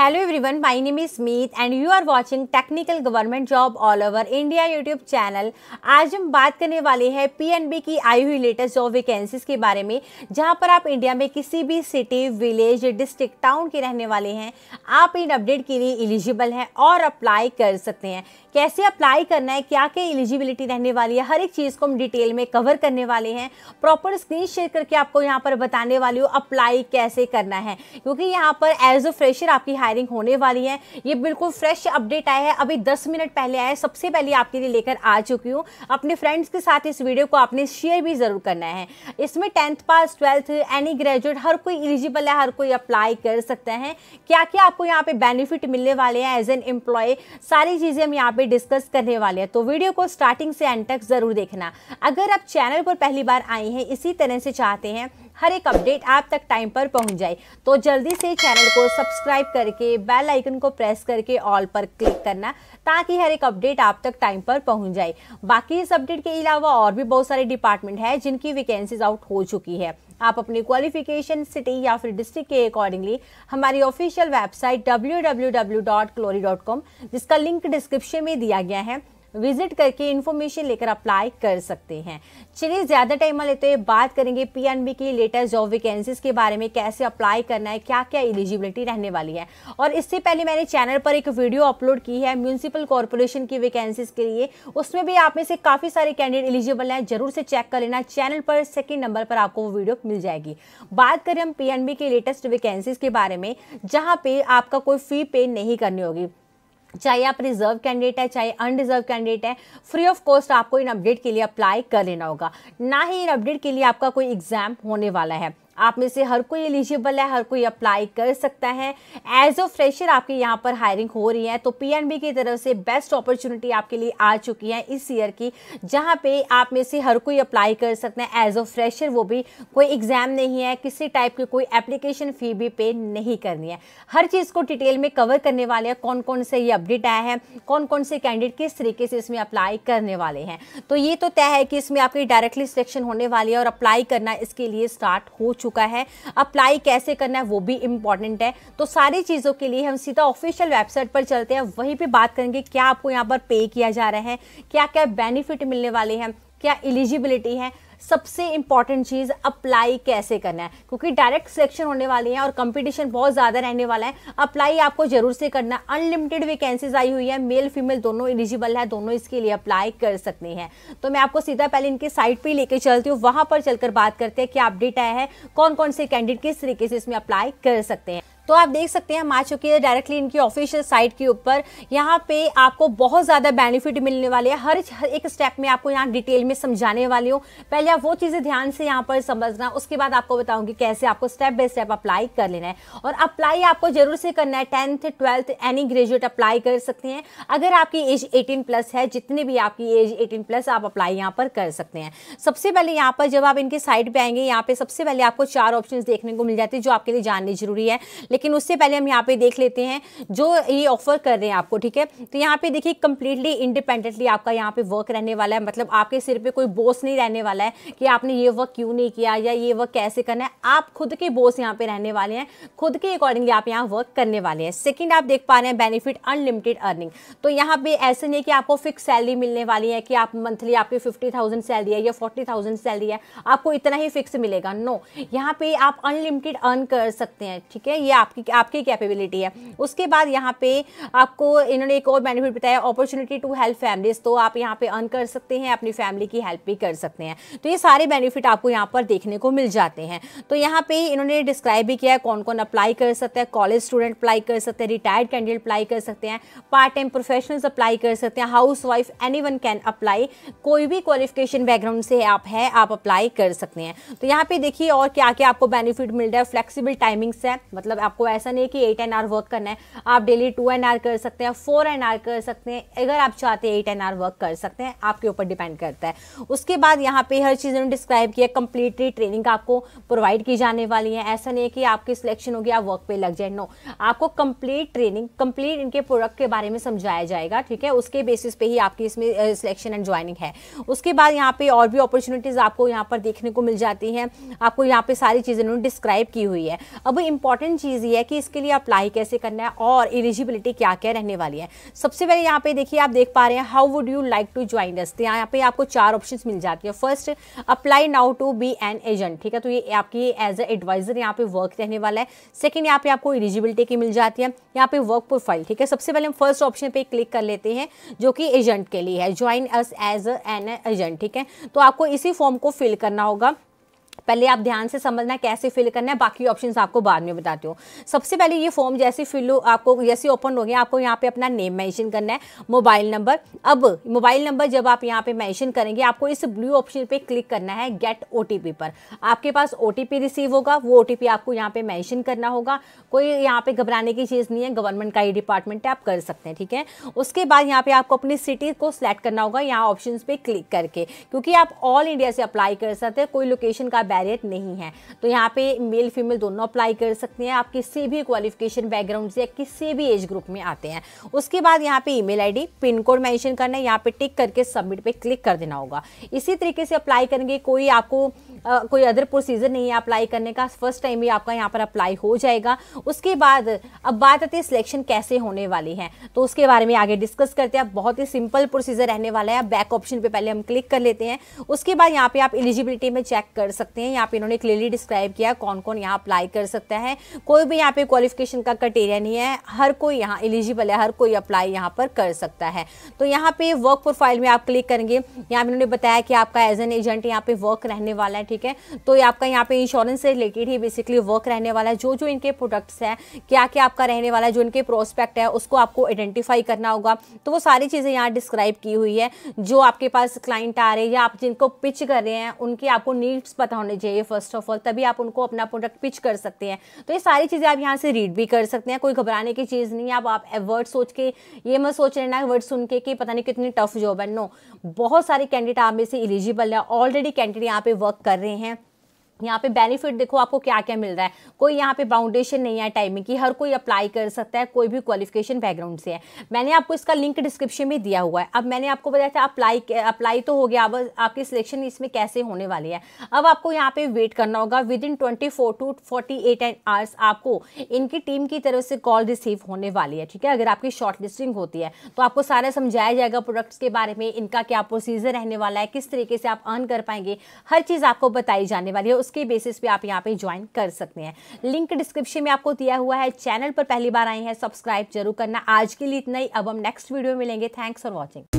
hello everyone my name is Meet and you are watching technical government job all over India YouTube channel आज हम बात करने वाले हैं पीएनबी की आई हुई लेटेस्ट जॉब वैकेंसीज के बारे में जहां पर आप इंडिया में किसी भी सिटी विलेज डिस्ट्रिक्ट टाउन के रहने वाले हैं आप इन अपडेट के लिए एलिजिबल हैं और अप्लाई कर सकते हैं कैसे अप्लाई करना है क्या क्या एलिजिबिलिटी रहने वाली है हर एक चीज़ को हम डिटेल में कवर करने वाले हैं प्रॉपर स्क्रीन शेयर करके आपको यहाँ पर बताने वाली हूँ अप्लाई कैसे करना है क्योंकि यहाँ पर एज अ फ्रेशर आपकी हाई हायरिंग होने वाली है ये बिल्कुल फ्रेश अपडेट आया है अभी दस मिनट पहले आया है सबसे पहले आपके लिए लेकर आ चुकी हूँ अपने फ्रेंड्स के साथ इस वीडियो को आपने शेयर भी ज़रूर करना है इसमें tenth pass twelfth any graduate हर कोई एलिजिबल है हर कोई अप्लाई कर सकते हैं क्या क्या आपको यहाँ पे बेनिफिट मिलने वाले हैं एज एन एम्प्लॉय सारी चीज़ें हम यहाँ पे डिस्कस करने वाले हैं तो वीडियो को स्टार्टिंग से एंड तक ज़रूर देखना अगर आप चैनल पर पहली बार आई हैं इसी तरह से चाहते हैं हर एक अपडेट आप तक टाइम पर पहुंच जाए तो जल्दी से चैनल को सब्सक्राइब करके बेल आइकन को प्रेस करके ऑल पर क्लिक करना ताकि हर एक अपडेट आप तक टाइम पर पहुंच जाए बाकी इस अपडेट के अलावा और भी बहुत सारे डिपार्टमेंट है जिनकी वैकेंसीज आउट हो चुकी है आप अपनी क्वालिफिकेशन सिटी या फिर डिस्ट्रिक्ट के अकॉर्डिंगली हमारी ऑफिशियल वेबसाइट डब्ल्यू जिसका लिंक डिस्क्रिप्शन में दिया गया है विजिट करके इन्फॉर्मेशन लेकर अप्लाई कर सकते हैं चलिए ज़्यादा टाइम लेते हैं बात करेंगे पीएनबी की लेटेस्ट जॉब वैकेंसीज के बारे में कैसे अप्लाई करना है क्या क्या एलिजिबिलिटी रहने वाली है और इससे पहले मैंने चैनल पर एक वीडियो अपलोड की है म्यूनसिपल कॉरपोरेशन की वैकेंसीज के लिए उसमें भी आप में से काफ़ी सारे कैंडिडेट एलिजिबल हैं जरूर से चेक कर लेना चैनल पर सेकेंड नंबर पर आपको वो वीडियो मिल जाएगी बात करें हम पी की लेटेस्ट वैकेंसीज के बारे में जहाँ पे आपका कोई फ़ी पे नहीं करनी होगी चाहे आप रिजर्व कैंडिडेट है चाहे अनरिजर्व कैंडिडेट है फ्री ऑफ कॉस्ट आपको इन अपडेट के लिए अप्लाई कर लेना होगा ना ही इन अपडेट के लिए आपका कोई एग्जाम होने वाला है आप में से हर कोई एलिजिबल है हर कोई अप्लाई कर सकता है एज अ फ्रेशर आपके यहाँ पर हायरिंग हो रही है तो पीएनबी की तरफ से बेस्ट अपॉर्चुनिटी आपके लिए आ चुकी है इस ईयर की जहाँ पे आप में से हर कोई अप्लाई कर सकते हैं एज अ फ्रेशर वो भी कोई एग्ज़ाम नहीं है किसी टाइप की कोई एप्लीकेशन फ़ी भी पे नहीं करनी है हर चीज़ को डिटेल में कवर करने वाले हैं कौन कौन से ये अपडेट आया है कौन कौन से कैंडिडेट किस तरीके से इसमें अप्लाई करने वाले हैं तो ये तो तय है कि इसमें आपकी डायरेक्टली सिलेक्शन होने वाली है और अप्लाई करना इसके लिए स्टार्ट हो चुका चुका है अप्लाई कैसे करना है वो भी इम्पॉर्टेंट है तो सारी चीज़ों के लिए हम सीधा ऑफिशियल वेबसाइट पर चलते हैं वहीं पर बात करेंगे क्या आपको यहाँ पर पे किया जा रहा है क्या क्या बेनिफिट मिलने वाले हैं क्या एलिजिबिलिटी है सबसे इंपॉर्टेंट चीज़ अप्लाई कैसे करना है क्योंकि डायरेक्ट सिलेक्शन होने वाली है और कंपटीशन बहुत ज़्यादा रहने वाला है अप्लाई आपको जरूर से करना है अनलिमिटेड वैकेंसीज आई हुई है मेल फीमेल दोनों एलिजिबल है दोनों इसके लिए अप्लाई कर सकते हैं तो मैं आपको सीधा पहले इनके साइट पर लेकर चलती हूँ वहां पर चलकर बात करते हैं क्या अपडेट आया है कौन कौन से कैंडिडेट किस तरीके से इसमें अप्लाई कर सकते हैं तो आप देख सकते हैं हम आ चुके हैं डायरेक्टली इनकी ऑफिशियल साइट के ऊपर यहाँ पे आपको बहुत ज़्यादा बेनिफिट मिलने वाले हैं हर एक स्टेप में आपको यहाँ डिटेल में समझाने वाली हूँ पहले आप वो चीज़ें ध्यान से यहाँ पर समझना उसके बाद आपको बताऊँगी कैसे आपको स्टेप बाय स्टेप अप्लाई कर लेना है और अप्लाई आपको जरूर से करना है tenth twelfth any graduate apply कर सकते हैं अगर आपकी एज एटीन प्लस है जितने भी आपकी एज एटीन प्लस आप अप्लाई यहाँ पर कर सकते हैं सबसे पहले यहाँ पर जब आप इनके साइट पर आएंगे यहाँ पे सबसे पहले आपको चार ऑप्शन देखने को मिल जाते हैं जो आपके लिए जानने जरूरी है लेकिन उससे पहले हम यहाँ पे देख लेते हैं जो ये ऑफर कर रहे हैं आपको ठीक है तो यहाँ पे देखिए कंप्लीटली इंडिपेंडेंटली आपका यहाँ पे वर्क रहने वाला है मतलब आपके सिर पे कोई बोस नहीं रहने वाला है कि आपने ये वर्क क्यों नहीं किया या ये वर्क कैसे करना है आप खुद के बोस यहाँ पे रहने वाले हैं खुद के अकॉर्डिंगली आप यहाँ वर्क करने वाले हैं सेकेंड आप देख पा रहे हैं बेनिफिट अनलिमिटेड अर्निंग तो यहाँ पे ऐसे नहीं कि आपको फिक्स सैलरी मिलने वाली है कि आप मंथली आपकी फिफ्टी थाउजेंड सैलरी है या फोर्टी थाउजेंड सैलरी है आपको इतना ही फिक्स मिलेगा नो यहाँ पे आप अनलिमिटेड अर्न कर सकते हैं ठीक है ये आपकी आपकी कैपेबिलिटी है उसके बाद यहाँ पे आपको इन्होंने एक और बेनिफिट बताया अपॉर्चुनिटी टू हेल्प फैमिलीज तो आप यहाँ पे अर्न कर सकते हैं अपनी फैमिली की हेल्प भी कर सकते हैं तो ये सारे बेनिफिट आपको यहाँ पर देखने को मिल जाते हैं तो यहाँ पे इन्होंने डिस्क्राइब भी किया है कौन कौन अप्लाई कर सकता है कॉलेज स्टूडेंट अप्लाई कर सकते हैं रिटायर्ड कैंडिडेट अप्लाई कर सकते हैं पार्ट टाइम प्रोफेशनल्स अप्लाई कर सकते हैं housewife anyone can apply कोई भी क्वालिफिकेशन बैकग्राउंड से आप है आप अप्लाई कर सकते हैं तो यहाँ पे देखिए और क्या क्या आपको बेनिफिट मिल रहा है फ्लेक्सीबल टाइमिंग्स है मतलब आपको ऐसा नहीं है कि एट एन आर वर्क करना है आप डेली टू एन आर कर सकते हैं फोर एन आर कर सकते हैं अगर आप चाहते हैं एट एन आर वर्क कर सकते हैं आपके ऊपर डिपेंड करता है उसके बाद यहाँ पे हर चीज़ उन्होंने डिस्क्राइब किया कंप्लीटली ट्रेनिंग आपको प्रोवाइड की जाने वाली है ऐसा नहीं है कि आपकी सिलेक्शन होगी आप वर्क पे लग जाए नो आपको कंप्लीट ट्रेनिंग कंप्लीट इनके प्रोडक्ट के बारे में समझाया जाएगा ठीक है उसके बेसिस पे ही आपकी इसमें सिलेक्शन एंड ज्वाइनिंग है उसके बाद यहाँ पे और भी अपॉर्चुनिटीज़ आपको यहाँ पर देखने को मिल जाती हैं आपको यहाँ पे सारी चीज़ें उन्होंने डिस्क्राइब की हुई है अब इंपॉर्टेंट चीज़ चीज़ ये है कि इसके लिए अप्लाई कैसे करना है और एलिजिबिलिटी क्या क्या रहने वाली है सबसे पहले यहाँ पे देखिए आप देख पा रहे हैं how would you like to join दस तो यहाँ पे आपको चार ऑप्शन मिल जाती है first apply now to be an agent ठीक है तो ये आपकी एज ए एडवाइजर यहाँ पे वर्क रहने वाला है सेकेंड यहाँ पे आपको एलिजिबिलिटी की मिल जाती है यहाँ पे वर्क प्रोफाइल ठीक है सबसे पहले हम फर्स्ट ऑप्शन पे क्लिक कर लेते हैं जो कि एजेंट के लिए है join us as an agent ठीक है तो आपको इसी फॉर्म को फिल करना होगा पहले आप ध्यान से समझना है कैसे फिल करना है बाकी ऑप्शंस आपको बाद में बताती हूँ सबसे पहले ये फॉर्म जैसे फिल हो आपको जैसे ओपन हो गया आपको यहाँ पे अपना नेम मेंशन करना है मोबाइल नंबर अब मोबाइल नंबर जब आप यहाँ पे मेंशन करेंगे आपको इस ब्लू ऑप्शन पे क्लिक करना है गेट ओ पर आपके पास ओ रिसीव होगा वो ओ आपको यहाँ पे मैंशन करना होगा कोई यहाँ पे घबराने की चीज़ नहीं है गवर्नमेंट का ही डिपार्टमेंट है आप कर सकते हैं ठीक है उसके बाद यहाँ पे आपको अपनी सिटी को सिलेक्ट करना होगा यहाँ ऑप्शन पे क्लिक करके क्योंकि आप ऑल इंडिया से अप्लाई कर सकते हैं कोई लोकेशन का बैरियर नहीं है तो यहाँ पे मेल फीमेल दोनों अप्लाई कर सकते हैं आप किसी भी क्वालिफिकेशन बैकग्राउंड से या किसी भी एज ग्रुप में आते हैं उसके बाद यहाँ पे email ID pin code mention करना है यहाँ पे टिक करके सबमिट पे क्लिक कर देना होगा इसी तरीके से अप्लाई करेंगे कोई आपको आ, कोई अदर प्रोसीजर नहीं है अप्लाई करने का फर्स्ट टाइम ही आपका यहाँ पर अप्लाई हो जाएगा उसके बाद अब बात आती है सिलेक्शन कैसे होने वाली है तो उसके बारे में आगे डिस्कस करते हैं बहुत ही सिंपल प्रोसीजर रहने वाला है बैक ऑप्शन पे पहले हम क्लिक कर लेते हैं उसके बाद यहाँ पे आप एलिजिबिलिटी में चेक कर सकते सकते हैं यहाँ पे इन्होंने क्लियरली डिस्क्राइब किया कौन कौन यहाँ अप्लाई कर सकता है कोई भी यहाँ पे क्वालिफिकेशन का क्राइटेरिया नहीं है हर कोई यहाँ एलिजिबल है हर कोई अप्लाई यहाँ पर कर सकता है तो यहाँ पे वर्क प्रोफाइल में आप क्लिक करेंगे यहाँ इन्होंने बताया कि आपका एज एन एजेंट यहाँ पे वर्क रहने वाला है ठीक है तो आपका यहाँ पे इंश्योरेंस से रिलेटेड ही बेसिकली वर्क रहने वाला है जो जो इनके प्रोडक्ट्स हैं क्या क्या आपका रहने वाला है जो इनके प्रोस्पेक्ट है उसको आपको आइडेंटिफाई करना होगा तो वो सारी चीज़ें यहाँ डिस्क्राइब की हुई है जो आपके पास क्लाइंट आ रहे हैं या आप जिनको पिच कर रहे हैं उनकी आपको नीड्स पता होने चाहिए फर्स्ट ऑफ ऑल तभी आप उनको अपना प्रोडक्ट पिच कर सकते हैं तो ये सारी चीज़ें आप यहाँ से रीड भी कर सकते हैं कोई घबराने की चीज़ नहीं है आप वर्ड सोच के ये मत सोच लेना वर्ड सुन के कि पता नहीं कितनी टफ जॉब है नो बहुत सारे कैंडिडेट आप में से एलिजिबल है ऑलरेडी कैंडिडेट यहाँ पर वर्क कर रहे हैं यहाँ पे बेनिफिट देखो आपको क्या क्या मिल रहा है कोई यहाँ पे बाउंडेशन नहीं है टाइमिंग की हर कोई अप्लाई कर सकता है कोई भी क्वालिफिकेशन बैकग्राउंड से है मैंने आपको इसका लिंक डिस्क्रिप्शन में दिया हुआ है अब मैंने आपको बताया था अप्लाई अप्लाई तो हो गया अब आपकी सिलेक्शन इसमें कैसे होने वाली है अब आपको यहाँ पे वेट करना होगा within twenty four to forty eight hours आपको इनकी टीम की तरफ से कॉल रिसीव होने वाली है ठीक है अगर आपकी शॉर्ट लिस्टिंग होती है तो आपको सारा समझाया जाएगा प्रोडक्ट्स के बारे में इनका क्या प्रोसीजर रहने वाला है किस तरीके से आप अर्न कर पाएंगे हर चीज़ आपको बताई जाने वाली है उस उसके बेसिस पे आप यहाँ पे ज्वाइन कर सकते हैं लिंक डिस्क्रिप्शन में आपको दिया हुआ है चैनल पर पहली बार आई हैं सब्सक्राइब जरूर करना आज के लिए इतना ही अब हम नेक्स्ट वीडियो मिलेंगे थैंक्स फॉर वॉचिंग